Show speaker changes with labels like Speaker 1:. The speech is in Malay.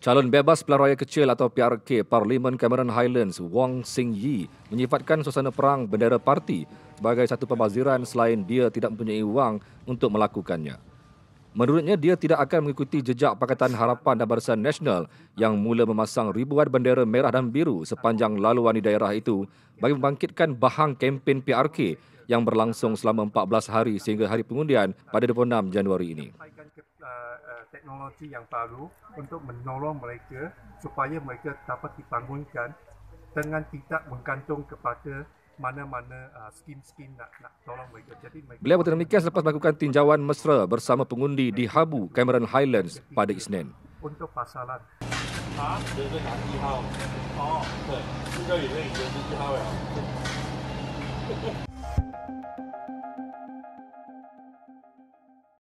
Speaker 1: Calon bebas pelan raya kecil atau PRK Parlimen Cameron Highlands Wong Sing Yi menyifatkan suasana perang bendera parti sebagai satu pembaziran selain dia tidak mempunyai wang untuk melakukannya. Menurutnya dia tidak akan mengikuti jejak Pakatan Harapan dan Barisan Nasional yang mula memasang ribuan bendera merah dan biru sepanjang laluan di daerah itu bagi membangkitkan bahang kempen PRK yang berlangsung selama 14 hari sehingga hari pengundian pada 26 Januari ini.
Speaker 2: Eh, eh, teknologi yang baru untuk menolong mereka supaya mereka dapat dibangunkan dengan tidak menggantung kepada mana-mana eh, skim-skim nak, nak tolong mereka. Jadi mereka Beliau berkata
Speaker 1: demikian selepas melakukan tinjauan mesra bersama pengundi di Habu, Cameron Highlands pada Isnin.
Speaker 2: Untuk pasalan.
Speaker 1: Ha,